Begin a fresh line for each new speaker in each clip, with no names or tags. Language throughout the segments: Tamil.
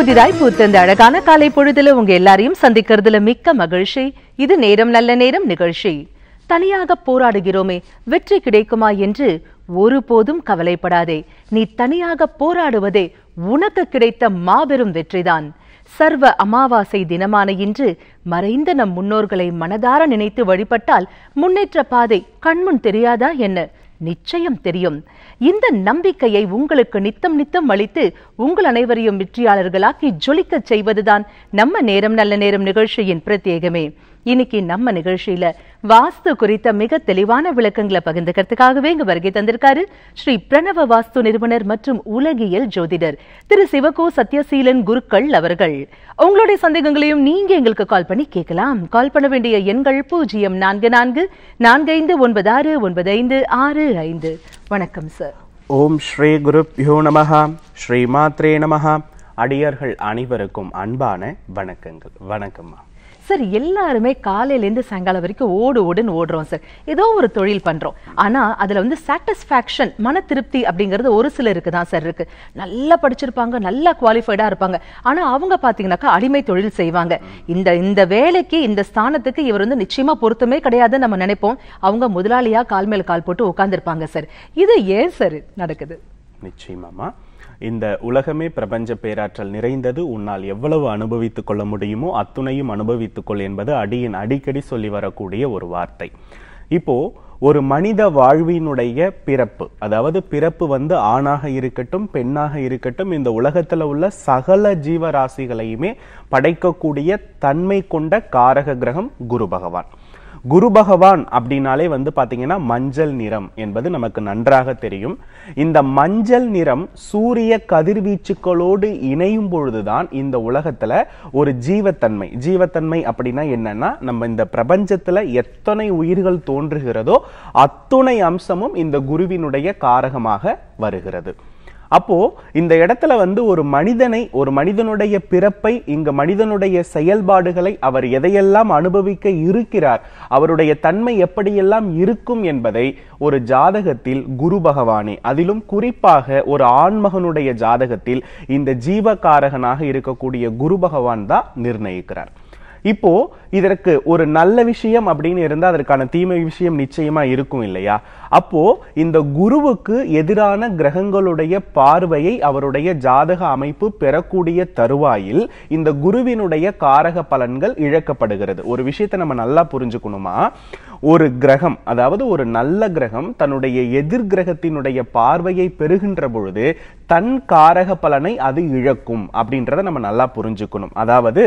புதிதாய் பூத்தந்த அழகான காலை பொழுதுல உங்க எல்லாரையும் சந்திக்கிறதுல மிக்க மகிழ்ச்சி இது நேரம் நல்ல நேரம் நிகழ்ச்சி தனியாக போராடுகிறோமே வெற்றி கிடைக்குமா என்று ஒருபோதும் கவலைப்படாதே நீ தனியாக போராடுவதே உனக்கு கிடைத்த மாபெரும் வெற்றிதான் சர்வ அமாவாசை தினமான இன்று மறைந்த நம் முன்னோர்களை மனதார நினைத்து வழிபட்டால் முன்னேற்ற பாதை கண்முன் தெரியாதா என்ன நிச்சயம் தெரியும் இந்த நம்பிக்கையை உங்களுக்கு நித்தம் நித்தம் அளித்து உங்கள் அனைவரையும் வெற்றியாளர்களாக்கி ஜொலிக்கச் செய்வதுதான் நம்ம நேரம் நல்ல நேரம் நிகழ்ச்சியின் பிரத்யேகமே இன்னைக்கு நம்ம நிகழ்ச்சியில வாஸ்து குறித்த மிக தெளிவான விளக்கங்களை பகிர்ந்துக்கிறதுக்காகவே இங்க வருகை தந்திருக்காரு ஸ்ரீ பிரணவ வாஸ்து நிறுவனர் மற்றும் உலகியல் ஜோதிடர் திரு சிவகோ சத்யசீலன் குருக்கள் அவர்கள் உங்களுடைய சந்தேகங்களையும் நீங்க எங்களுக்கு கால் பண்ணி கேட்கலாம் கால் பண்ண வேண்டிய எண்கள் பூஜ்ஜியம் நான்கு நான்கு நான்கு ஐந்து ஒன்பது ஆறு ஒன்பது ஐந்து ஆறு ஐந்து வணக்கம் சார்
ஓம் ஸ்ரீ குருப்யோ நமஹா ஸ்ரீ மாத்ரே நமஹா அடியார்கள் அனைவருக்கும் அன்பான வணக்கங்கள் வணக்கம்மா
சார் எல்லாருமே காலையிலேருந்து சாயங்காலம் வரைக்கும் ஓடு ஓடுன்னு ஓடுறோம் சார் ஏதோ ஒரு தொழில் பண்ணுறோம் ஆனால் அதில் வந்து சாட்டிஸ்ஃபேக்ஷன் மன திருப்தி அப்படிங்கிறது ஒரு சிலருக்கு தான் சார் இருக்குது நல்லா படிச்சிருப்பாங்க நல்லா குவாலிஃபைடாக இருப்பாங்க ஆனால் அவங்க பார்த்தீங்கனாக்கா அடிமை தொழில் செய்வாங்க இந்த இந்த வேலைக்கு இந்த ஸ்தானத்துக்கு இவர் வந்து நிச்சயமாக பொருத்தமே கிடையாதுன்னு நம்ம நினைப்போம் அவங்க முதலாளியாக கால் மேல் கால் போட்டு உட்காந்துருப்பாங்க சார் இது ஏன் சார் நடக்குது
நிச்சயமாமா இந்த உலகமே பிரபஞ்ச பேராற்றல் நிறைந்தது உன்னால் எவ்வளவு அனுபவித்துக் கொள்ள முடியுமோ அத்துணையும் அனுபவித்துக்கொள் என்பது அடியின் அடிக்கடி சொல்லி வரக்கூடிய ஒரு வார்த்தை இப்போ ஒரு மனித வாழ்வினுடைய பிறப்பு அதாவது பிறப்பு வந்து ஆணாக இருக்கட்டும் பெண்ணாக இருக்கட்டும் இந்த உலகத்தில் உள்ள சகல ஜீவராசிகளையுமே படைக்கக்கூடிய தன்மை கொண்ட காரக கிரகம் குரு பகவான் குரு பகவான் அப்படின்னாலே வந்து பார்த்தீங்கன்னா மஞ்சள் நிறம் என்பது நமக்கு நன்றாக தெரியும் இந்த மஞ்சள் நிறம் சூரிய கதிர்வீச்சுக்களோடு இணையும் பொழுதுதான் இந்த உலகத்தில் ஒரு ஜீவத்தன்மை ஜீவத்தன்மை அப்படின்னா என்னன்னா நம்ம இந்த பிரபஞ்சத்தில் எத்தனை உயிர்கள் தோன்றுகிறதோ அத்துணை அம்சமும் இந்த குருவினுடைய காரகமாக வருகிறது அப்போது இந்த இடத்துல வந்து ஒரு மனிதனை ஒரு மனிதனுடைய பிறப்பை இங்கு மனிதனுடைய செயல்பாடுகளை அவர் எதையெல்லாம் அனுபவிக்க இருக்கிறார் அவருடைய தன்மை எப்படியெல்லாம் இருக்கும் என்பதை ஒரு ஜாதகத்தில் குரு பகவானே அதிலும் குறிப்பாக ஒரு ஆண்மகனுடைய ஜாதகத்தில் இந்த ஜீவகாரகனாக இருக்கக்கூடிய குரு பகவான் தான் நிர்ணயிக்கிறார் இப்போ இதற்கு ஒரு நல்ல விஷயம் அப்படின்னு இருந்தால் அதற்கான தீமை விஷயம் நிச்சயமா இருக்கும் இல்லையா அப்போ இந்த குருவுக்கு எதிரான கிரகங்களுடைய பார்வையை அவருடைய ஜாதக அமைப்பு பெறக்கூடிய தருவாயில் இந்த குருவினுடைய காரக பலன்கள் இழக்கப்படுகிறது ஒரு விஷயத்தை நம்ம நல்லா புரிஞ்சுக்கணுமா ஒரு கிரகம் அதாவது ஒரு நல்ல கிரகம் தன்னுடைய எதிர் கிரகத்தினுடைய பார்வையை பெறுகின்ற பொழுது தன் காரக பலனை அது இழக்கும் அப்படின்றத நம்ம நல்லா புரிஞ்சுக்கணும் அதாவது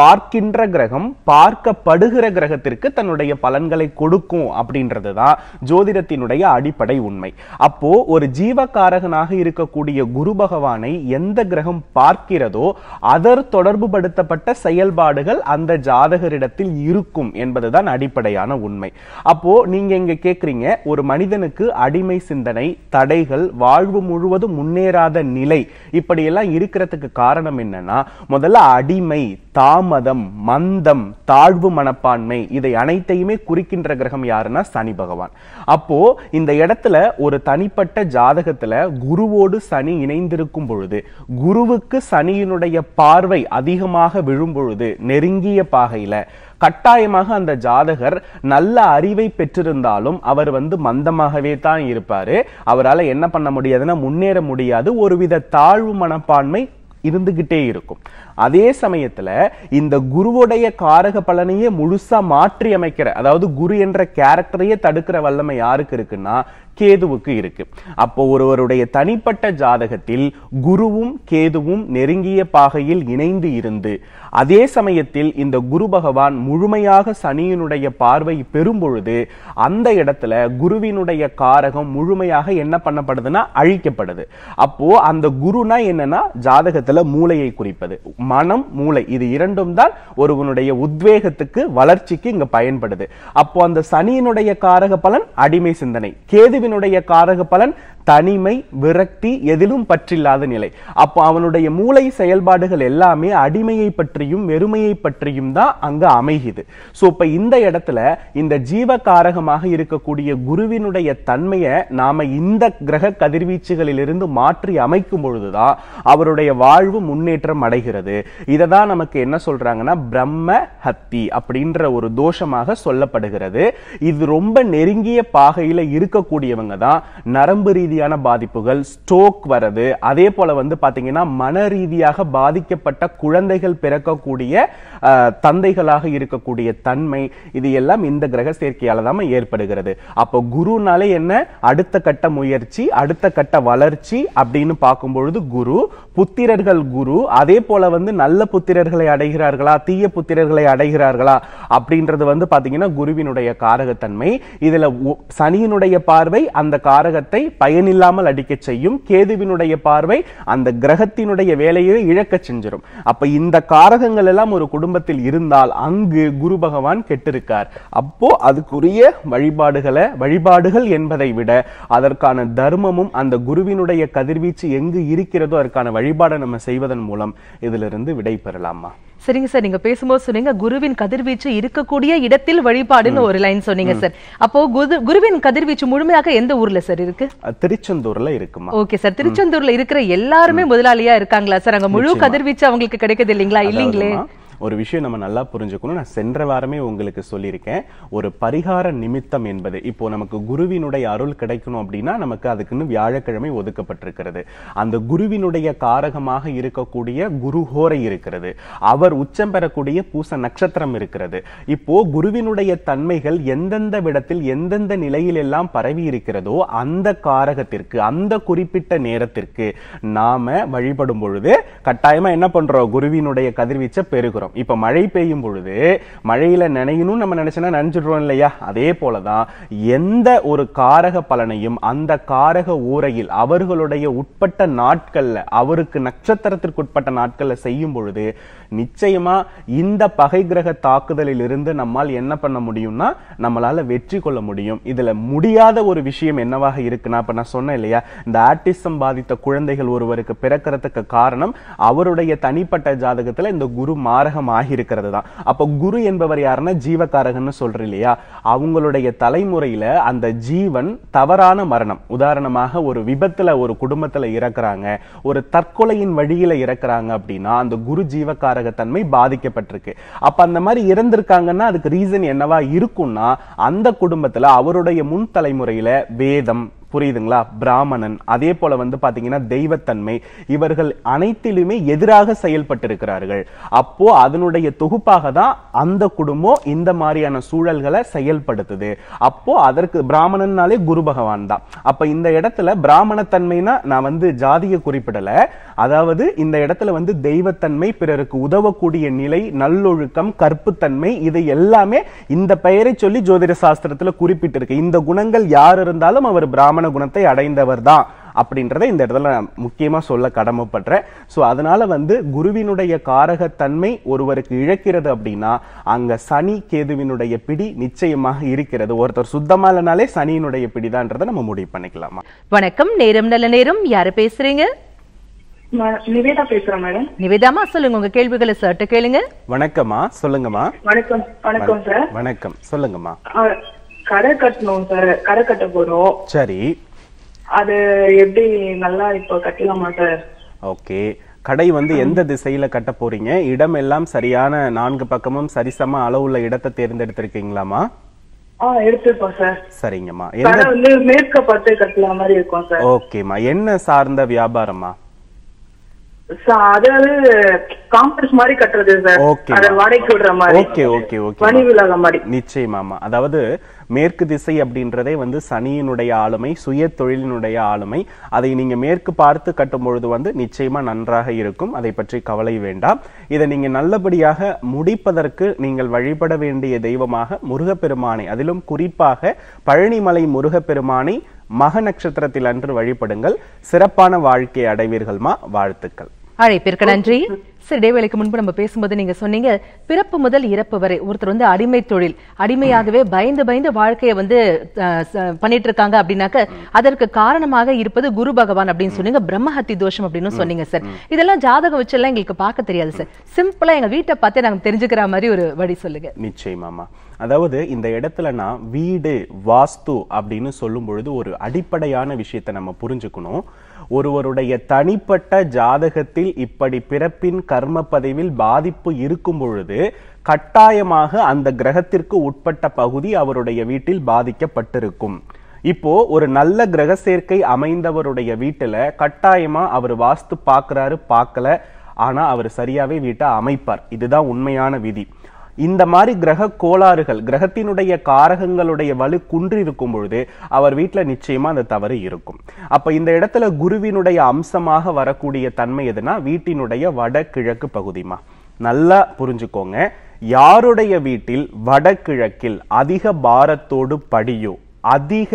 பார்க்கின்ற கிரகம் பார்க்க பார்க்கப்படுகிற கிரகத்திற்கு தன்னுடைய பலன்களை கொடுக்கும் அப்படின்றது தான் ஜோதிடத்தினுடைய அடிப்படை உண்மை அப்போ ஒரு ஜீவகாரகனாக இருக்கக்கூடிய குரு பகவானை எந்த கிரகம் பார்க்கிறதோ அதர் தொடர்பு படுத்தப்பட்ட செயல்பாடுகள் அந்த ஜாதகரிடத்தில் இருக்கும் என்பதுதான் அடிப்படையான உண்மை அப்போ நீங்க இங்க கேக்குறீங்க ஒரு மனிதனுக்கு அடிமை சிந்தனை தடைகள் வாழ்வு முழுவதும் முன்னேறாத நிலை இப்படியெல்லாம் இருக்கிறதுக்கு காரணம் என்னன்னா முதல்ல அடிமை தாமதம் மந்தம் தாழ்வு மனப்பான்மை இதை அனைத்தையுமே குறிக்கின்ற கிரகம் யாருன்னா சனி பகவான் அப்போ இந்த இடத்துல ஒரு தனிப்பட்ட ஜாதகத்துல குருவோடு சனி இணைந்திருக்கும் பொழுது குருவுக்கு சனியினுடைய பார்வை அதிகமாக விழும் பொழுது நெருங்கிய பாகையில கட்டாயமாக அந்த ஜாதகர் நல்ல அறிவை பெற்றிருந்தாலும் அவர் வந்து மந்தமாகவே தான் இருப்பாரு அவரால் என்ன பண்ண முடியாதுன்னா முன்னேற முடியாது ஒருவித தாழ்வு மனப்பான்மை இருந்துகிட்டே இருக்கும் அதே சமயத்துல இந்த குருவுடைய காரக பலனையே முழுசா மாற்றி அமைக்கிற அதாவது குரு என்ற கேரக்டரையே தடுக்கிற வல்லமை யாருக்கு இருக்குன்னா கேதுவுக்கு இருக்கு அப்போ ஒருவருடைய தனிப்பட்ட ஜாதகத்தில் குருவும் கேதுவும் நெருங்கிய பாகையில் இணைந்து இருந்து அதே சமயத்தில் இந்த குரு பகவான் முழுமையாக சனியினுடைய பார்வை பெறும் பொழுது அந்த இடத்துல குருவினுடைய காரகம் முழுமையாக என்ன பண்ணப்படுதுன்னா அழிக்கப்படுது அப்போ அந்த குருனா என்னன்னா ஜாதகத்துல மூளையை குறிப்பது மனம் மூளை இது இரண்டும் தான் ஒருவனுடைய உத்வேகத்துக்கு வளர்ச்சிக்கு இங்க பயன்படுது அப்போ அந்த சனியினுடைய காரக பலன் அடிமை சிந்தனை கேதுவினுடைய காரக பலன் தனிமை விரக்தி எதிலும் பற்றில்லாத நிலை அப்போ அவனுடைய மூளை செயல்பாடுகள் எல்லாமே அடிமையை பற்றியும் வெறுமையை பற்றியும் தான் அங்கு அமைகிறது ஸோ இப்போ இந்த இடத்துல இந்த ஜீவகாரகமாக இருக்கக்கூடிய குருவினுடைய தன்மையை நாம இந்த கிரக கதிர்வீச்சுகளிலிருந்து மாற்றி அமைக்கும் பொழுதுதான் அவருடைய வாழ்வு முன்னேற்றம் அடைகிறது இதை தான் நமக்கு என்ன சொல்றாங்கன்னா பிரம்ம ஹத்தி அப்படின்ற ஒரு தோஷமாக சொல்லப்படுகிறது இது ரொம்ப நெருங்கிய பாகையில் இருக்கக்கூடியவங்க தான் நரம்பு ரீதி ரீதியான பாதிப்புகள் ஸ்ட்ரோக் வருது அதே போல வந்து பாத்தீங்கன்னா மன ரீதியாக பாதிக்கப்பட்ட குழந்தைகள் பிறக்கக்கூடிய தந்தைகளாக இருக்கக்கூடிய தன்மை இது எல்லாம் இந்த கிரக சேர்க்கையால தான் ஏற்படுகிறது அப்போ குருனாலே என்ன அடுத்த கட்ட முயற்சி அடுத்த கட்ட வளர்ச்சி அப்படின்னு பார்க்கும் பொழுது குரு புத்திரர்கள் குரு அதே போல வந்து நல்ல புத்திரர்களை அடைகிறார்களா தீய புத்திரர்களை அடைகிறார்களா அப்படின்றது வந்து பாத்தீங்கன்னா குருவினுடைய காரகத்தன்மை இதுல சனியினுடைய பார்வை அந்த காரகத்தை பயன் பலன் இல்லாமல் அடிக்க செய்யும் கேதுவினுடைய பார்வை அந்த கிரகத்தினுடைய வேலையை இழக்க செஞ்சிடும் அப்ப இந்த காரகங்கள் எல்லாம் ஒரு குடும்பத்தில் இருந்தால் அங்கு குரு பகவான் கெட்டிருக்கார் அப்போ அதுக்குரிய வழிபாடுகளை வழிபாடுகள் என்பதை விட அதற்கான தர்மமும் அந்த குருவினுடைய கதிர்வீச்சு எங்கு இருக்கிறதோ அதற்கான வழிபாடை நம்ம செய்வதன் மூலம் இதிலிருந்து விடை பெறலாமா
சரிங்க சார் நீங்க பேசும்போது சொன்னீங்க குருவின் கதிர்வீச்சு இருக்கக்கூடிய இடத்தில் வழிபாடுன்னு ஒரு லைன் சொன்னீங்க சார் அப்போ குருவின் கதிர்வீச்சு முழுமையாக எந்த ஊர்ல சார் இருக்கு
திருச்செந்தூர்ல இருக்குமா
ஓகே சார் திருச்செந்தூர்ல இருக்கிற எல்லாருமே முதலாளியா இருக்காங்களா சார் அங்க முழு கதிர்வீச்சு அவங்களுக்கு கிடைக்குது இல்லைங்களா இல்லீங்களே
ஒரு விஷயம் நம்ம நல்லா புரிஞ்சுக்கணும் நான் சென்ற வாரமே உங்களுக்கு சொல்லியிருக்கேன் ஒரு பரிகார நிமித்தம் என்பது இப்போ நமக்கு குருவினுடைய அருள் கிடைக்கணும் அப்படின்னா நமக்கு அதுக்குன்னு வியாழக்கிழமை ஒதுக்கப்பட்டிருக்கிறது அந்த குருவினுடைய காரகமாக இருக்கக்கூடிய குருஹோரை இருக்கிறது அவர் உச்சம் பெறக்கூடிய பூச நட்சத்திரம் இருக்கிறது இப்போ குருவினுடைய தன்மைகள் எந்தெந்த விடத்தில் எந்தெந்த நிலையில் எல்லாம் பரவி இருக்கிறதோ அந்த காரகத்திற்கு அந்த குறிப்பிட்ட நேரத்திற்கு நாம வழிபடும் பொழுது கட்டாயமா என்ன பண்றோம் குருவினுடைய கதிர்வீச்சை பெறுகிறோம் நினைக்கிறோம் இப்போ மழை பெய்யும் பொழுது மழையில் நினையணும்னு நம்ம நினைச்சோன்னா நினைச்சிடுறோம் இல்லையா அதே போல தான் எந்த ஒரு காரக பலனையும் அந்த காரக ஊரையில் அவர்களுடைய உட்பட்ட நாட்களில் அவருக்கு நட்சத்திரத்திற்கு உட்பட்ட நாட்களில் செய்யும் பொழுது நிச்சயமா இந்த பகை கிரக தாக்குதலில் இருந்து நம்மால் என்ன பண்ண முடியும்னா நம்மளால வெற்றி கொள்ள முடியும் இதுல முடியாத ஒரு விஷயம் என்னவாக இருக்குன்னா இப்ப நான் சொன்னேன் இல்லையா இந்த ஆர்டிசம் பாதித்த குழந்தைகள் ஒருவருக்கு பிறக்கிறதுக்கு காரணம் அவருடைய தனிப்பட்ட ஜாதகத்துல இந்த குரு மாரக காரகம் ஆகியிருக்கிறது தான் அப்போ குரு என்பவர் யாருன்னா ஜீவகாரகன்னு சொல்றோம் இல்லையா அவங்களுடைய தலைமுறையில அந்த ஜீவன் தவறான மரணம் உதாரணமாக ஒரு விபத்துல ஒரு குடும்பத்துல இறக்குறாங்க ஒரு தற்கொலையின் வழியில இறக்குறாங்க அப்படின்னா அந்த குரு ஜீவகாரக தன்மை பாதிக்கப்பட்டிருக்கு அப்ப அந்த மாதிரி இறந்திருக்காங்கன்னா அதுக்கு ரீசன் என்னவா இருக்கும்னா அந்த குடும்பத்துல அவருடைய முன் தலைமுறையில வேதம் புரியுதுங்களா பிராமணன் அதே போல வந்து பாத்தீங்கன்னா தெய்வத்தன்மை இவர்கள் அனைத்திலுமே எதிராக செயல்பட்டு இருக்கிறார்கள் அப்போ அதனுடைய தொகுப்பாக தான் அந்த குடும்பம் இந்த மாதிரியான சூழல்களை செயல்படுத்துது அப்போ அதற்கு பிராமணன்னாலே குரு பகவான் தான் அப்ப இந்த இடத்துல பிராமணத்தன்மைனா நான் வந்து ஜாதியை குறிப்பிடல அதாவது இந்த இடத்துல வந்து தெய்வத்தன்மை பிறருக்கு உதவக்கூடிய நிலை நல்லொழுக்கம் கற்புத்தன்மை இது எல்லாமே இந்த பெயரை சொல்லி ஜோதிட சாஸ்திரத்துல குறிப்பிட்டிருக்கு இந்த குணங்கள் யார் இருந்தாலும் அவர் பிராமண பிராமண குணத்தை அடைந்தவர் தான் அப்படின்றத இந்த இடத்துல நான் முக்கியமாக சொல்ல கடமைப்படுறேன் ஸோ அதனால வந்து குருவினுடைய காரகத்தன்மை ஒருவருக்கு இழக்கிறது அப்படின்னா அங்கே சனி கேதுவினுடைய பிடி நிச்சயமாக இருக்கிறது ஒருத்தர் சுத்தமாக இல்லைனாலே சனியினுடைய பிடிதான்றத நம்ம முடிவு பண்ணிக்கலாமா வணக்கம்
நேரம் நல்ல நேரம் யாரு பேசுறீங்க நிவேதா பேசுறேன் மேடம் நிவேதாமா சொல்லுங்க உங்க கேள்விகளை சர்ட்ட கேளுங்க
வணக்கம்மா சொல்லுங்கம்மா
வணக்கம் வணக்கம் சார்
வணக்கம் சொல்லுங்கம்மா
கடை கட்டணும்
சார் கடை கட்ட போறோம் சரி அது எப்படி நல்லா இப்போ கட்டலாமா சார் ஓகே கடை வந்து எந்த திசையில கட்ட போறீங்க இடம் எல்லாம் சரியான நான்கு பக்கமும் சரிசம அளவுள்ள இடத்தை தேர்ந்தெடுத்திருக்கீங்களாமா சரிங்கம்மா ஓகேம்மா என்ன சார்ந்த வியாபாரமா அதாவது காம்ப்ளெக்ஸ் மாதிரி கட்டுறது ஓகே ஓகே ஓகே நிச்சயமாமா அதாவது மேற்கு திசை அப்படின்றதே வந்து சனியினுடைய ஆளுமை சுய தொழிலினுடைய ஆளுமை அதை நீங்க மேற்கு பார்த்து கட்டும் பொழுது வந்து நிச்சயமா நன்றாக இருக்கும் அதை பற்றி கவலை வேண்டாம் இதை நீங்க நல்லபடியாக முடிப்பதற்கு நீங்கள் வழிபட வேண்டிய தெய்வமாக முருகப்பெருமானை அதிலும் குறிப்பாக பழனிமலை முருகப்பெருமானை மக நட்சத்திரத்தில் அன்று வழிபடுங்கள் சிறப்பான வாழ்க்கை அடைவீர்கள்மா வாழ்த்துக்கள்
அழைப்பிற்கு நன்றி சரி இடைவேளைக்கு முன்பு நம்ம பேசும்போது நீங்க சொன்னீங்க பிறப்பு முதல் இறப்பு வரை ஒருத்தர் வந்து அடிமை தொழில் அடிமையாகவே பயந்து பயந்து வாழ்க்கையை வந்து பண்ணிட்டு இருக்காங்க அப்படின்னாக்க அதற்கு காரணமாக இருப்பது குரு பகவான் அப்படின்னு சொன்னீங்க பிரம்மஹத்தி தோஷம் அப்படின்னு சொன்னீங்க சார் இதெல்லாம் ஜாதகம் வச்செல்லாம் எங்களுக்கு பார்க்க தெரியாது சார் சிம்பிளா எங்க வீட்டை பார்த்தே நாங்க தெரிஞ்சுக்கிற மாதிரி ஒரு வழி சொல்லுங்க
நிச்சயமாமா அதாவது இந்த இடத்துல நான் வீடு வாஸ்து அப்படின்னு சொல்லும் பொழுது ஒரு அடிப்படையான விஷயத்தை நம்ம புரிஞ்சுக்கணும் ஒருவருடைய தனிப்பட்ட ஜாதகத்தில் இப்படி பிறப்பின் கர்ம பதிவில் பாதிப்பு இருக்கும் பொழுது கட்டாயமாக அந்த கிரகத்திற்கு உட்பட்ட பகுதி அவருடைய வீட்டில் பாதிக்கப்பட்டிருக்கும் இப்போ ஒரு நல்ல கிரக சேர்க்கை அமைந்தவருடைய வீட்டில் கட்டாயமா அவர் வாஸ்து பார்க்குறாரு பார்க்கல ஆனால் அவர் சரியாவே வீட்டை அமைப்பார் இதுதான் உண்மையான விதி இந்த மாதிரி கிரக கோளாறுகள் கிரகத்தினுடைய காரகங்களுடைய வலு குன்றி இருக்கும் பொழுது அவர் வீட்டில் நிச்சயமா அந்த தவறு இருக்கும் அப்ப இந்த இடத்துல குருவினுடைய அம்சமாக வரக்கூடிய தன்மை எதுனா வீட்டினுடைய வடகிழக்கு பகுதிமா நல்லா புரிஞ்சுக்கோங்க யாருடைய வீட்டில் வடகிழக்கில் அதிக பாரத்தோடு படியோ அதிக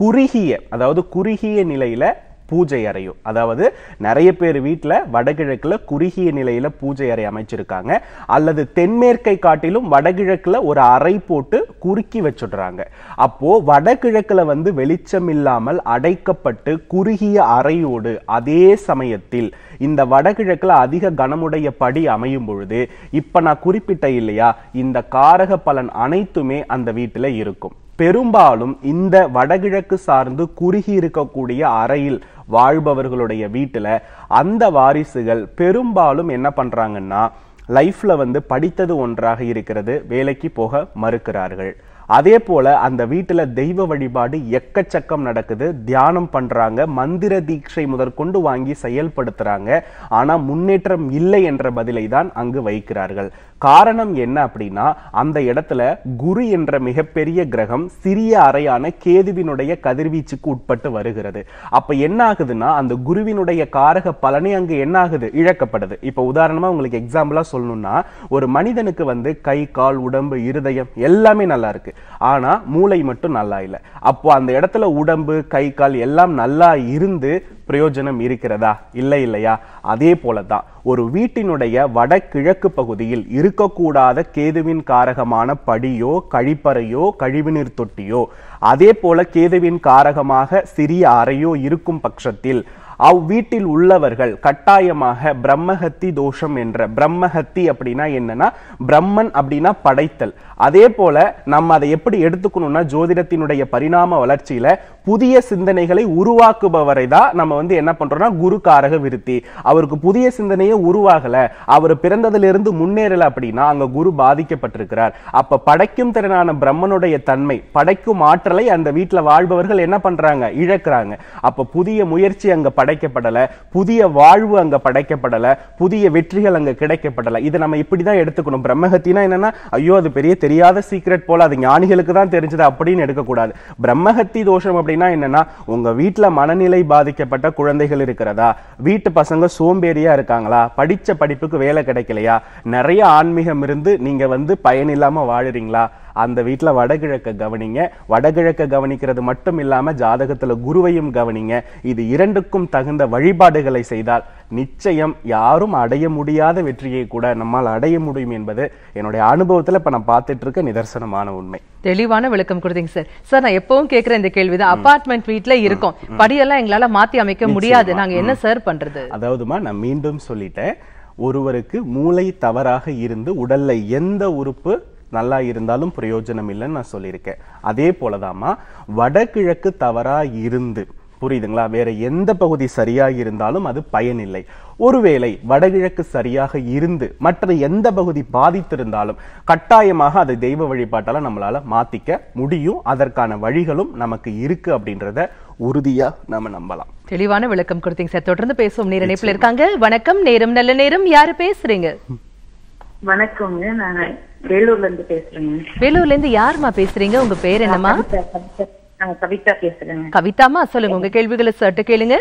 குறுகிய அதாவது குறுகிய நிலையில பூஜை அறையும் அதாவது நிறைய பேர் வீட்டில் வடகிழக்கில் குறுகிய நிலையில் பூஜை அறை அமைச்சிருக்காங்க அல்லது தென்மேற்கை காட்டிலும் வடகிழக்கில் ஒரு அறை போட்டு குறுக்கி வச்சுடுறாங்க அப்போ வடகிழக்கில் வந்து வெளிச்சம் இல்லாமல் அடைக்கப்பட்டு குறுகிய அறையோடு அதே சமயத்தில் இந்த வடகிழக்கில் அதிக கனமுடைய படி அமையும் பொழுது இப்போ நான் குறிப்பிட்ட இல்லையா இந்த காரக பலன் அனைத்துமே அந்த வீட்டில் இருக்கும் பெரும்பாலும் இந்த வடகிழக்கு சார்ந்து குறுகி இருக்கக்கூடிய அறையில் வாழ்பவர்களுடைய வீட்டில் அந்த வாரிசுகள் பெரும்பாலும் என்ன பண்ணுறாங்கன்னா லைஃப்பில் வந்து படித்தது ஒன்றாக இருக்கிறது வேலைக்கு போக மறுக்கிறார்கள் அதே போல் அந்த வீட்டில் தெய்வ வழிபாடு எக்கச்சக்கம் நடக்குது தியானம் பண்ணுறாங்க மந்திர தீட்சை முதற்கொண்டு வாங்கி செயல்படுத்துகிறாங்க ஆனால் முன்னேற்றம் இல்லை என்ற பதிலை தான் அங்கு வைக்கிறார்கள் காரணம் என்ன அப்படின்னா அந்த இடத்துல குரு என்ற மிகப்பெரிய கிரகம் சிறிய அறையான கேதுவினுடைய கதிர்வீச்சுக்கு உட்பட்டு வருகிறது அப்போ என்ன ஆகுதுன்னா அந்த குருவினுடைய காரக பலனை அங்கு என்ன ஆகுது இழக்கப்படுது இப்போ உதாரணமாக உங்களுக்கு எக்ஸாம்பிளாக சொல்லணும்னா ஒரு மனிதனுக்கு வந்து கை கால் உடம்பு இருதயம் எல்லாமே நல்லா இருக்கு ஆனால் மூளை மட்டும் நல்லா இல்லை அப்போ அந்த இடத்துல உடம்பு கை கால் எல்லாம் நல்லா இருந்து பிரயோஜனம் இருக்கிறதா இல்லை இல்லையா அதே போல தான் ஒரு வீட்டினுடைய வடகிழக்கு பகுதியில் இருக்கக்கூடாத கேதுவின் காரகமான படியோ கழிப்பறையோ கழிவுநீர் தொட்டியோ அதே போல கேதுவின் காரகமாக சிறிய அறையோ இருக்கும் பட்சத்தில் அவ்வீட்டில் உள்ளவர்கள் கட்டாயமாக பிரம்மஹத்தி தோஷம் என்ற பிரம்மஹத்தி அப்படின்னா என்னன்னா பிரம்மன் அப்படின்னா படைத்தல் அதே போல நம்ம அதை எப்படி எடுத்துக்கணும்னா ஜோதிடத்தினுடைய பரிணாம வளர்ச்சியில புதிய சிந்தனைகளை உருவாக்குபவரை தான் நம்ம வந்து என்ன பண்றோம்னா குரு காரக விருத்தி அவருக்கு புதிய சிந்தனையே உருவாகல அவர் பிறந்ததிலிருந்து முன்னேறல அப்படின்னா அங்க குரு பாதிக்கப்பட்டிருக்கிறார் அப்ப படைக்கும் திறனான பிரம்மனுடைய தன்மை படைக்கும் ஆற்றலை அந்த வீட்டில் வாழ்பவர்கள் என்ன பண்றாங்க இழக்கிறாங்க அப்ப புதிய முயற்சி அங்க படைக்கப்படலை புதிய வாழ்வு அங்கே படைக்கப்படலை புதிய வெற்றிகள் அங்கே கிடைக்கப்படலை இதை நம்ம இப்படி தான் எடுத்துக்கணும் பிரம்மகத்தினா என்னன்னா ஐயோ அது பெரிய தெரியாத சீக்ரெட் போல அது ஞானிகளுக்கு தான் தெரிஞ்சது அப்படின்னு எடுக்கக்கூடாது பிரம்மஹத்தி தோஷம் அப்படின்னா என்னன்னா உங்க வீட்டில் மனநிலை பாதிக்கப்பட்ட குழந்தைகள் இருக்கிறதா வீட்டு பசங்க சோம்பேறியா இருக்காங்களா படிச்ச படிப்புக்கு வேலை கிடைக்கலையா நிறைய ஆன்மீகம் இருந்து நீங்க வந்து பயனில்லாம வாழுறீங்களா அந்த வீட்டில் வடகிழக்க கவனிங்க வடகிழக்க கவனிக்கிறது மட்டும் இல்லாமல் ஜாதகத்தில் குருவையும் கவனிங்க இது இரண்டுக்கும் தகுந்த வழிபாடுகளை செய்தால் நிச்சயம் யாரும் அடைய முடியாத வெற்றியை கூட நம்மால் அடைய முடியும் என்பது என்னுடைய அனுபவத்தில் இப்போ நான் பார்த்துட்டு இருக்க நிதர்சனமான உண்மை
தெளிவான விளக்கம் கொடுத்தீங்க சார் சார் நான் எப்பவும் கேட்கிற இந்த கேள்வி தான் அபார்ட்மெண்ட் வீட்டில் இருக்கோம் படியெல்லாம் எங்களால் மாற்றி அமைக்க முடியாது நாங்கள் என்ன சார்
பண்ணுறது அதாவதுமா நான் மீண்டும் சொல்லிட்டேன் ஒருவருக்கு மூளை தவறாக இருந்து உடல்ல எந்த உறுப்பு நல்லா இருந்தாலும் பிரயோஜனம் இல்லைன்னு நான் சொல்லியிருக்கேன் அதே போலதாமா வடகிழக்கு தவறாக இருந்து புரியுதுங்களா வேற எந்த பகுதி சரியாக இருந்தாலும் அது பயனில்லை ஒருவேளை வடகிழக்கு சரியாக இருந்து மற்ற எந்த பகுதி பாதித்திருந்தாலும் கட்டாயமாக அதை தெய்வ வழிபாட்டால நம்மளால மாத்திக்க முடியும் அதற்கான வழிகளும் நமக்கு இருக்கு அப்படின்றத உறுதியா நம்ம நம்பலாம்
தெளிவான விளக்கம் கொடுத்தீங்க சார் தொடர்ந்து பேசுவோம் நேர இணைப்பில் இருக்காங்க வணக்கம் நேரம் நல்ல நேரம் யாரு பேசுறீங்க வணக்கம் நான் வேலூர்ல இருந்து பேசுறேங்க வேலூர்ல இருந்து யாருமா பேசுறீங்க உங்க பேர் என்னமா கவிதா பேசுறேங்க கவிதாமா சொல்லுங்க உங்க கேள்விகளை சட்டு கேளுங்க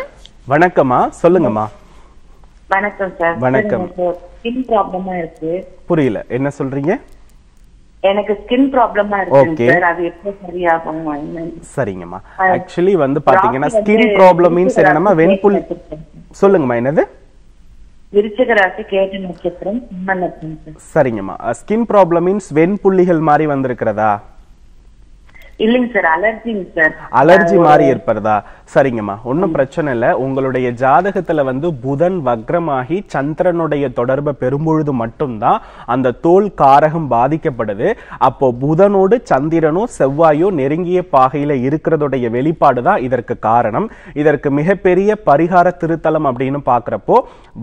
வணக்கம்மா சொல்லுங்கம்மா
வணக்கம் சார் வணக்கம் ஸ்கின் ப்ராப்ளமா இருக்கு
புரியல என்ன சொல்றீங்க
எனக்கு ஸ்கின் ப்ராப்ளமா இருக்கு சார் அது எப்போ சரியாகும்
சரிங்கம்மா ஆக்சுவலி வந்து பாத்தீங்கன்னா ஸ்கின் ப்ராப்ளம் மீன்ஸ் என்னன்னா வெண்புல் சொல்லுங்கம்மா என்னது
விருச்சக ராசி நட்சத்திரம்
சரிங்கம்மா ஸ்கின் ப்ராப்ளம் மீன்ஸ் வெண் புள்ளிகள் மாதிரி வந்திருக்கிறதா இல்லைங்க சார் அலர்ஜிங்க சார் அலர்ஜி மாதிரி இருப்பதா சரிங்கம்மா ஒன்றும் பிரச்சனை இல்லை உங்களுடைய ஜாதகத்துல வந்து புதன் வக்ரமாகி சந்திரனுடைய தொடர்பை பெறும்பொழுது மட்டும்தான் அந்த தோல் காரகம் பாதிக்கப்படுது அப்போ புதனோடு சந்திரனும் செவ்வாயோ நெருங்கிய பாகையில இருக்கிறதுடைய வெளிப்பாடு தான் இதற்கு காரணம் இதற்கு மிகப்பெரிய பரிகார திருத்தலம் அப்படின்னு பாக்குறப்போ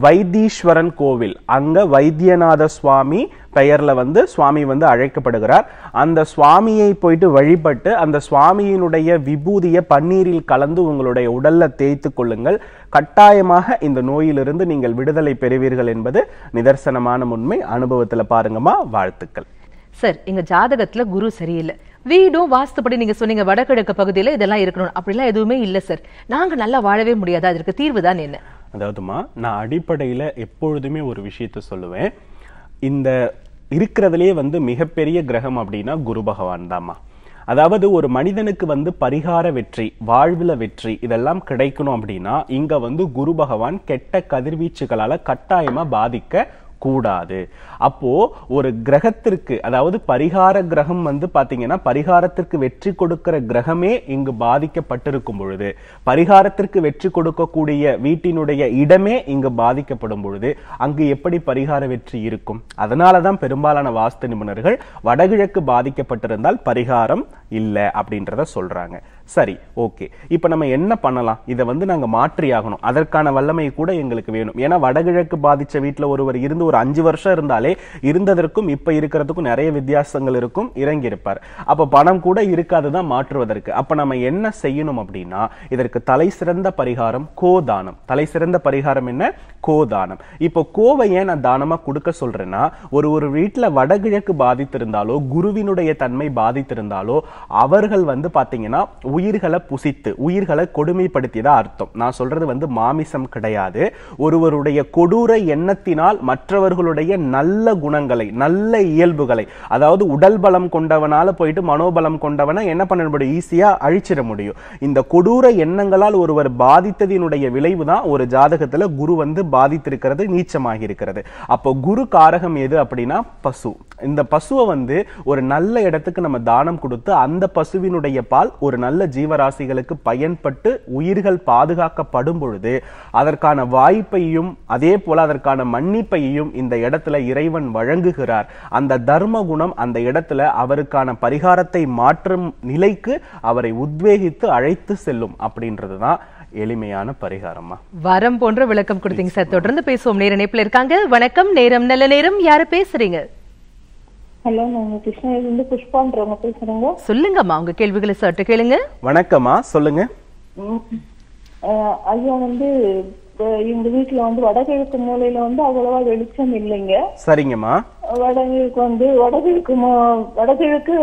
வைத்தீஸ்வரன் கோவில் அங்க வைத்தியநாத சுவாமி பெயரில் வந்து சுவாமி வந்து அழைக்கப்படுகிறார் அந்த சுவாமியை போயிட்டு வழிபட்டு அந்த சுவாமியினுடைய விபூதியை பன்னீரில் கலந்து உங்களுடைய உடலில் தேய்த்து கொள்ளுங்கள் கட்டாயமாக இந்த நோயிலிருந்து நீங்கள் விடுதலை பெறுவீர்கள் என்பது நிதர்சனமான உண்மை அனுபவத்தில் பாருங்கம்மா வாழ்த்துக்கள்
சார் எங்க ஜாதகத்துல குரு சரியில்லை வீடும் வாஸ்துப்படி நீங்க சொன்னீங்க வடகிழக்கு பகுதியில இதெல்லாம் இருக்கணும் அப்படிலாம் எதுவுமே இல்ல சார் நாங்க நல்லா வாழவே முடியாது அதற்கு தீர்வு தான் என்ன
அதாவதுமா நான் அடிப்படையில எப்பொழுதுமே ஒரு விஷயத்த சொல்லுவேன் இந்த இருக்கிறதுலே வந்து மிகப்பெரிய கிரகம் அப்படின்னா குரு பகவான் தாம்மா அதாவது ஒரு மனிதனுக்கு வந்து பரிகார வெற்றி வாழ்வில் வெற்றி இதெல்லாம் கிடைக்கணும் அப்படின்னா இங்க வந்து குரு பகவான் கெட்ட கதிர்வீச்சுகளால் கட்டாயமாக பாதிக்க கூடாது அப்போ ஒரு கிரகத்திற்கு அதாவது பரிகார கிரகம் வந்து பாத்தீங்கன்னா பரிகாரத்திற்கு வெற்றி கொடுக்கிற கிரகமே இங்கு பாதிக்கப்பட்டிருக்கும் பொழுது பரிகாரத்திற்கு வெற்றி கொடுக்கக்கூடிய வீட்டினுடைய இடமே இங்கு பாதிக்கப்படும் பொழுது அங்கு எப்படி பரிகார வெற்றி இருக்கும் அதனாலதான் பெரும்பாலான வாஸ்து நிபுணர்கள் வடகிழக்கு பாதிக்கப்பட்டிருந்தால் பரிகாரம் இல்லை அப்படின்றத சொல்றாங்க சரி ஓகே இப்போ நம்ம என்ன பண்ணலாம் இதை வந்து நாங்கள் மாற்றியாகணும் அதற்கான வல்லமை கூட எங்களுக்கு வேணும் ஏன்னா வடகிழக்கு பாதித்த வீட்டில் ஒருவர் இருந்து ஒரு அஞ்சு வருஷம் இருந்தாலே இருந்ததற்கும் இப்போ இருக்கிறதுக்கும் நிறைய வித்தியாசங்கள் இருக்கும் இறங்கியிருப்பார் அப்போ பணம் கூட இருக்காது தான் மாற்றுவதற்கு அப்போ நம்ம என்ன செய்யணும் அப்படின்னா இதற்கு தலை சிறந்த பரிகாரம் கோதானம் தலை சிறந்த பரிகாரம் என்ன கோதானம் இப்போ கோவை ஏன் நான் தானமாக கொடுக்க சொல்கிறேன்னா ஒரு ஒரு வீட்டில் வடகிழக்கு பாதித்திருந்தாலோ குருவினுடைய தன்மை பாதித்திருந்தாலோ அவர்கள் வந்து பாத்தீங்கன்னா உயிர்களை புசித்து உயிர்களை கொடுமைப்படுத்தி தான் அர்த்தம் நான் சொல்றது வந்து மாமிசம் கிடையாது ஒருவருடைய கொடூர எண்ணத்தினால் மற்றவர்களுடைய நல்ல குணங்களை நல்ல இயல்புகளை அதாவது உடல் பலம் கொண்டவனால போயிட்டு மனோபலம் கொண்டவனை என்ன பண்ண முடியும் ஈஸியா அழிச்சிட முடியும் இந்த கொடூர எண்ணங்களால் ஒருவர் பாதித்ததினுடைய விளைவு தான் ஒரு ஜாதகத்துல குரு வந்து பாதித்திருக்கிறது நீச்சமாக இருக்கிறது அப்போ குரு காரகம் எது அப்படின்னா பசு இந்த பசுவை வந்து ஒரு நல்ல இடத்துக்கு நம்ம தானம் கொடுத்து அந்த பசுவினுடைய பால் ஒரு நல்ல ஜீவராசிகளுக்கு பயன்பட்டு உயிர்கள் பாதுகாக்கப்படும் பொழுது அதற்கான வாய்ப்பையும் அதே போல அதற்கான மன்னிப்பையும் இந்த இடத்துல இறைவன் வழங்குகிறார் அந்த தர்ம குணம் அந்த இடத்துல அவருக்கான பரிகாரத்தை மாற்றும் நிலைக்கு அவரை உத்வேகித்து அழைத்து செல்லும் அப்படின்றது தான் எளிமையான பரிகாரமா
வரம் போன்ற விளக்கம் கொடுத்தீங்க சார் தொடர்ந்து பேசுவோம் நேரம் இருக்காங்க வணக்கம் நேரம் நல்ல நேரம் யாரு பேசுறீங்க ஹலோ நாங்க கிருஷ்ணகிரிலிருந்து புஷ்பான்றவங்க பேசுறேங்க சொல்லுங்கம்மா உங்க கேள்விகளை சற்று கேளுங்க
வணக்கம்மா சொல்லுங்க
ஐயா வந்து எங்க வீட்டுல வந்து வடகிழக்கு மூலையில வந்து அவ்வளவா வெளிச்சம் இல்லைங்க சரிங்கம்மா வடகிழக்கு வந்து வடகிழக்கு வடகிழக்கு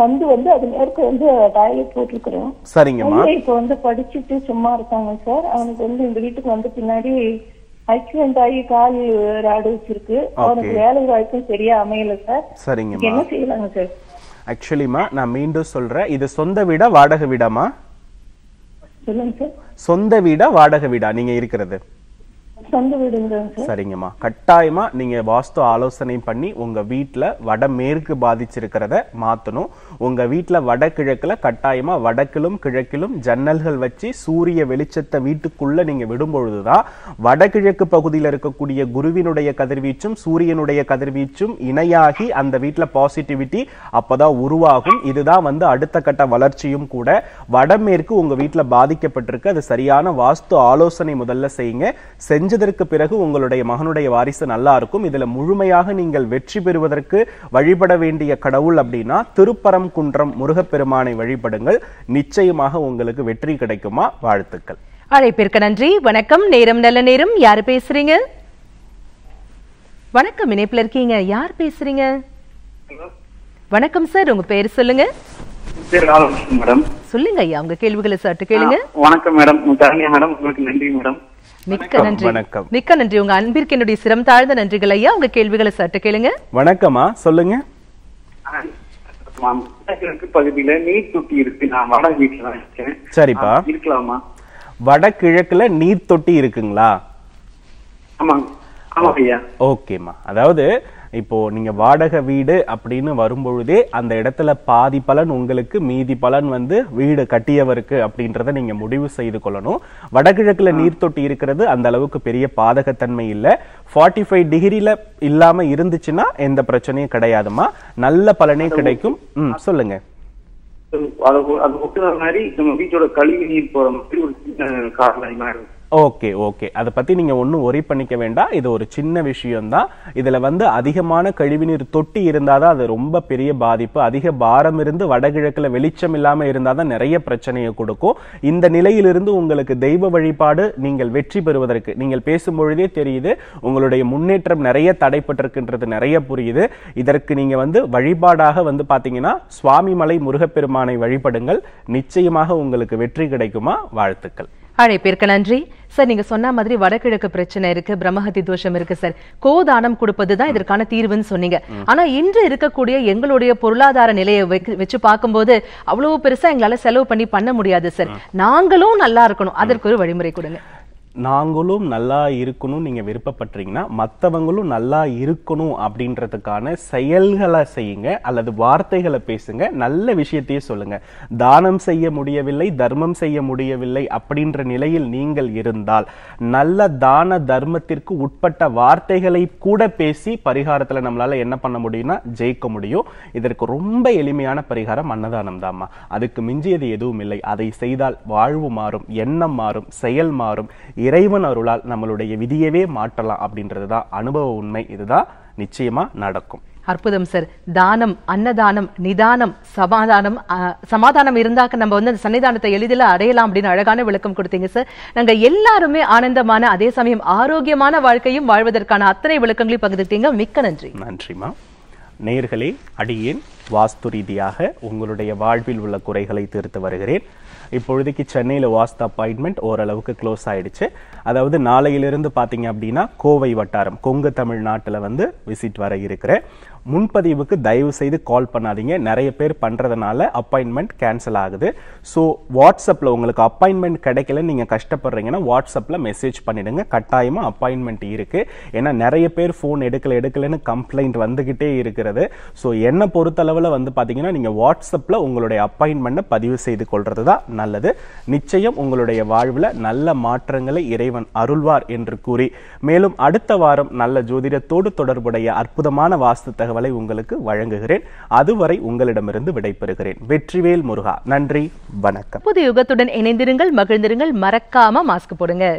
சந்து வந்து அது மேற்கு வந்து டாய்லெட் போட்டிருக்கிறோம் சரிங்கம்மா இப்ப வந்து படிச்சுட்டு சும்மா இருக்காங்க சார் அவனுக்கு வந்து இந்த வீட்டுக்கு வந்து பின்னாடி ஆக்சிடென்ட் ஆகி கால் அடிச்சிருக்கு அவனுக்கு வேலை வாய்ப்பும் சரியா அமையல சார் சரிங்க என்ன செய்யலாங்க சார்
ஆக்சுவலிமா நான் மீண்டும் சொல்றேன் இது சொந்த வீடா வாடகை வீடாமா சொல்லுங்க சார் சொந்த வீடா வாடகை வீடா நீங்க இருக்கிறது சரிங்கம்மா கட்டாயமா நீங்க வாஸ்து ஆலோசனை பண்ணி உங்க வீட்டுல வடமேற்கு பாதிச்சிருக்கிறத மாத்தணும் உங்க வீட்டுல வடகிழக்குல கட்டாயமா வடக்கிலும் கிழக்கிலும் ஜன்னல்கள் வச்சு சூரிய வெளிச்சத்தை வீட்டுக்குள்ள நீங்க விடும்பொழுதுதான் வடகிழக்கு பகுதியில் இருக்கக்கூடிய குருவினுடைய கதிர்வீச்சும் சூரியனுடைய கதிர்வீச்சும் இணையாகி அந்த வீட்டுல பாசிட்டிவிட்டி அப்பதான் உருவாகும் இதுதான் வந்து அடுத்த கட்ட வளர்ச்சியும் கூட வடமேற்கு உங்க வீட்டுல பாதிக்கப்பட்டிருக்கு அது சரியான வாஸ்து ஆலோசனை முதல்ல செய்யுங்க செஞ்சு செஞ்சதற்கு பிறகு உங்களுடைய மகனுடைய வாரிசு நல்லா இருக்கும் இதுல முழுமையாக நீங்கள் வெற்றி பெறுவதற்கு வழிபட வேண்டிய கடவுள் அப்படின்னா திருப்பரம் குன்றம் முருகப்பெருமானை வழிபடுங்கள் நிச்சயமாக உங்களுக்கு வெற்றி கிடைக்குமா வாழ்த்துக்கள்
அழைப்பிற்கு நன்றி வணக்கம் நேரம் நல்ல நேரம் யாரு பேசுறீங்க வணக்கம் இணைப்புல இருக்கீங்க யார் பேசுறீங்க வணக்கம் சார் உங்க பேர் சொல்லுங்க மேடம் சொல்லுங்க ஐயா உங்க கேள்விகளை சற்று கேளுங்க
வணக்கம் மேடம் மேடம் உங்களுக்கு நன்றி மேடம்
மிக்க நன்றி வணக்கம் மிக்க நன்றி உங்க அன்பிற்கு என்னுடைய சிரம் தாழ்ந்த நன்றிகள் ஐயா உங்க கேள்விகளை சற்று கேளுங்க
வணக்கமா சொல்லுங்க பகுதியில நீர் தொட்டி இருக்கு நான் வட வீட்டுல சரிப்பா இருக்கலாமா வடகிழக்குல நீர் தொட்டி இருக்குங்களா ஆமா அதாவது இப்போ நீங்கள் வாடகை வீடு அப்படின்னு வரும்பொழுதே அந்த இடத்துல பாதி பலன் உங்களுக்கு மீதி பலன் வந்து வீடு கட்டியவருக்கு அப்படின்றத நீங்கள் முடிவு செய்து கொள்ளணும் வடகிழக்கில் தொட்டி இருக்கிறது அந்த அளவுக்கு பெரிய பாதகத்தன்மை இல்லை ஃபார்ட்டி ஃபைவ் டிகிரியில் இல்லாமல் இருந்துச்சுன்னா எந்த பிரச்சனையும் கிடையாதுமா நல்ல பலனே கிடைக்கும் ம் சொல்லுங்க அது மாதிரி நம்ம வீட்டோட கழிவு நீர் போற மாதிரி ஒரு காரணமா இருக்கும் ஓகே ஓகே அதை பற்றி நீங்கள் ஒன்றும் ஒரி பண்ணிக்க வேண்டாம் இது ஒரு சின்ன விஷயம் தான் இதில் வந்து அதிகமான கழிவுநீர் தொட்டி இருந்தால் தான் அது ரொம்ப பெரிய பாதிப்பு அதிக பாரம் இருந்து வடகிழக்கில் வெளிச்சம் இல்லாமல் இருந்தால் தான் நிறைய பிரச்சனையை கொடுக்கும் இந்த நிலையிலிருந்து உங்களுக்கு தெய்வ வழிபாடு நீங்கள் வெற்றி பெறுவதற்கு நீங்கள் பேசும்பொழுதே தெரியுது உங்களுடைய முன்னேற்றம் நிறைய தடைப்பட்டிருக்குன்றது நிறைய புரியுது இதற்கு நீங்கள் வந்து வழிபாடாக வந்து பார்த்தீங்கன்னா மலை முருகப்பெருமானை வழிபடுங்கள் நிச்சயமாக உங்களுக்கு வெற்றி கிடைக்குமா வாழ்த்துக்கள்
அழைப்பிற்கு நன்றி சார் நீங்க சொன்ன மாதிரி வடகிழக்கு பிரச்சனை இருக்கு பிரம்மஹத்தி தோஷம் இருக்கு சார் கோதானம் கொடுப்பதுதான் இதற்கான தீர்வுன்னு சொன்னீங்க ஆனா இன்று இருக்கக்கூடிய எங்களுடைய பொருளாதார நிலையை வச்சு பார்க்கும்போது அவ்வளவு பெருசா எங்களால செலவு பண்ணி பண்ண முடியாது சார் நாங்களும் நல்லா இருக்கணும் அதற்கு ஒரு வழிமுறை கொடுங்க
நாங்களும் நல்லா இருக்கணும் நீங்கள் விருப்பப்பட்டீங்கன்னா மற்றவங்களும் நல்லா இருக்கணும் அப்படின்றதுக்கான செயல்களை செய்யுங்க அல்லது வார்த்தைகளை பேசுங்க நல்ல விஷயத்தையே சொல்லுங்க தானம் செய்ய முடியவில்லை தர்மம் செய்ய முடியவில்லை அப்படின்ற நிலையில் நீங்கள் இருந்தால் நல்ல தான தர்மத்திற்கு உட்பட்ட வார்த்தைகளை கூட பேசி பரிகாரத்தில் நம்மளால் என்ன பண்ண முடியும்னா ஜெயிக்க முடியும் இதற்கு ரொம்ப எளிமையான பரிகாரம் அன்னதானம் தாம்மா அதுக்கு மிஞ்சியது எதுவும் இல்லை அதை செய்தால் வாழ்வு மாறும் எண்ணம் மாறும் செயல் மாறும் இறைவன் அருளால் நம்மளுடைய விதியவே மாற்றலாம் அப்படின்றது தான் அனுபவ உண்மை இதுதான் நிச்சயமா நடக்கும்
அற்புதம் சார் தானம் அன்னதானம் நிதானம் சமாதானம் சமாதானம் இருந்தாக்க நம்ம வந்து அந்த சன்னிதானத்தை எளிதில் அடையலாம் அப்படின்னு அழகான விளக்கம் கொடுத்தீங்க சார் நாங்கள் எல்லாருமே ஆனந்தமான அதே சமயம் ஆரோக்கியமான வாழ்க்கையும் வாழ்வதற்கான அத்தனை விளக்கங்களையும் பகிர்ந்துட்டீங்க மிக்க நன்றி நன்றிமா
நேர்களே அடியேன் வாஸ்து ரீதியாக உங்களுடைய வாழ்வில் உள்ள குறைகளை தீர்த்து வருகிறேன் இப்பொழுதைக்கு சென்னையில் வாஸ்த அப்பாயின்மெண்ட் ஓரளவுக்கு க்ளோஸ் ஆயிடுச்சு அதாவது நாளையிலிருந்து பார்த்தீங்க அப்படின்னா கோவை வட்டாரம் கொங்கு தமிழ்நாட்டில் வந்து விசிட் வர இருக்கிறேன் முன்பதிவுக்கு தயவு செய்து கால் பண்ணாதீங்க நிறைய பேர் பண்ணுறதுனால அப்பாயின்மெண்ட் கேன்சல் ஆகுது ஸோ வாட்ஸ்அப்பில் உங்களுக்கு அப்பாயின்மெண்ட் கிடைக்கல நீங்கள் கஷ்டப்படுறீங்கன்னா வாட்ஸ்அப்பில் மெசேஜ் பண்ணிவிடுங்க கட்டாயமாக அப்பாயின்மெண்ட் இருக்குது ஏன்னா நிறைய பேர் ஃபோன் எடுக்கல எடுக்கலன்னு கம்ப்ளைண்ட் வந்துக்கிட்டே இருக்கிறது ஸோ என்னை பொறுத்தளவில் வந்து பார்த்தீங்கன்னா நீங்கள் வாட்ஸ்அப்பில் உங்களுடைய அப்பாயின்மெண்ட்டை பதிவு செய்து கொள்வது தான் நல்லது நிச்சயம் உங்களுடைய வாழ்வில் நல்ல மாற்றங்களை இறைவன் அருள்வார் என்று கூறி மேலும் அடுத்த வாரம் நல்ல ஜோதிடத்தோடு தொடர்புடைய அற்புதமான வாஸ்து தகவல் தகவலை உங்களுக்கு வழங்குகிறேன் அதுவரை உங்களிடமிருந்து விடைபெறுகிறேன் வெற்றிவேல் முருகா நன்றி வணக்கம்
புது யுகத்துடன் இணைந்திருங்கள் மகிழ்ந்திருங்கள் மறக்காம மாஸ்க் போடுங்க